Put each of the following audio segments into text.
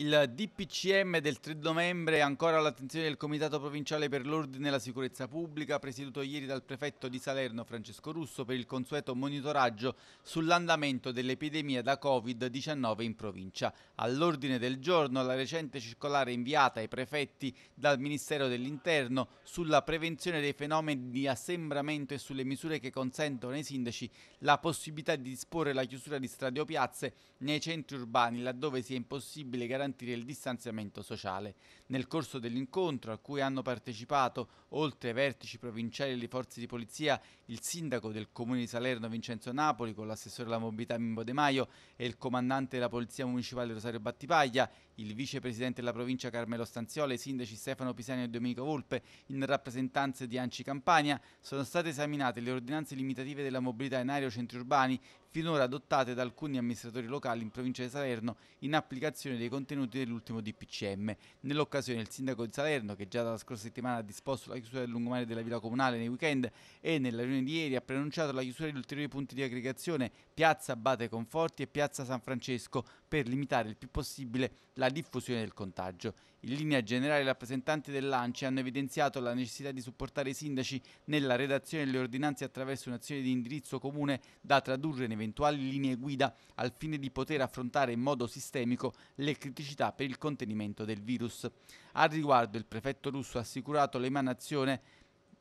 Il DPCM del 3 novembre è ancora all'attenzione del Comitato Provinciale per l'Ordine e la Sicurezza Pubblica, presieduto ieri dal prefetto di Salerno Francesco Russo per il consueto monitoraggio sull'andamento dell'epidemia da Covid-19 in provincia. All'ordine del giorno la recente circolare inviata ai prefetti dal Ministero dell'Interno sulla prevenzione dei fenomeni di assembramento e sulle misure che consentono ai sindaci la possibilità di disporre la chiusura di strade o piazze nei centri urbani laddove sia impossibile garantire garantire il distanziamento sociale. Nel corso dell'incontro, a cui hanno partecipato, oltre ai vertici provinciali e le forze di polizia, il sindaco del comune di Salerno Vincenzo Napoli con l'assessore alla mobilità Mimbo De Maio e il comandante della polizia municipale Rosario Battipaglia, il vicepresidente della provincia Carmelo Stanziole, i sindaci Stefano Pisani e Domenico Volpe in rappresentanze di Anci Campania, sono state esaminate le ordinanze limitative della mobilità in aree centri urbani finora adottate da alcuni amministratori locali in provincia di Salerno in applicazione dei contenuti dell'ultimo DPCM. Nell'occasione il sindaco di Salerno, che già dalla scorsa settimana ha disposto la chiusura del lungomare della villa comunale nei weekend e nella riunione di ieri ha preannunciato la chiusura di ulteriori punti di aggregazione Piazza Abate Conforti e Piazza San Francesco per limitare il più possibile la diffusione del contagio. In linea generale i rappresentanti dell'ANCI hanno evidenziato la necessità di supportare i sindaci nella redazione delle ordinanze attraverso un'azione di indirizzo comune da tradurre nei eventuali linee guida al fine di poter affrontare in modo sistemico le criticità per il contenimento del virus. Al riguardo il prefetto russo ha assicurato l'emanazione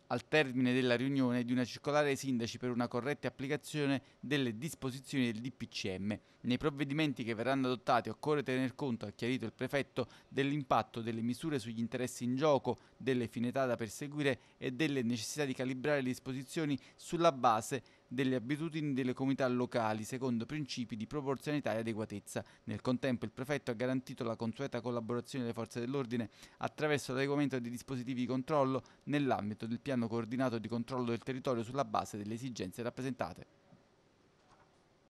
al termine della riunione di una circolare ai sindaci per una corretta applicazione delle disposizioni del DPCM. Nei provvedimenti che verranno adottati occorre tener conto, ha chiarito il prefetto, dell'impatto delle misure sugli interessi in gioco, delle finalità da perseguire e delle necessità di calibrare le disposizioni sulla base delle abitudini delle comunità locali secondo principi di proporzionalità e adeguatezza. Nel contempo il prefetto ha garantito la consueta collaborazione delle forze dell'ordine attraverso l'adeguamento dei dispositivi di controllo nell'ambito del piano coordinato di controllo del territorio sulla base delle esigenze rappresentate.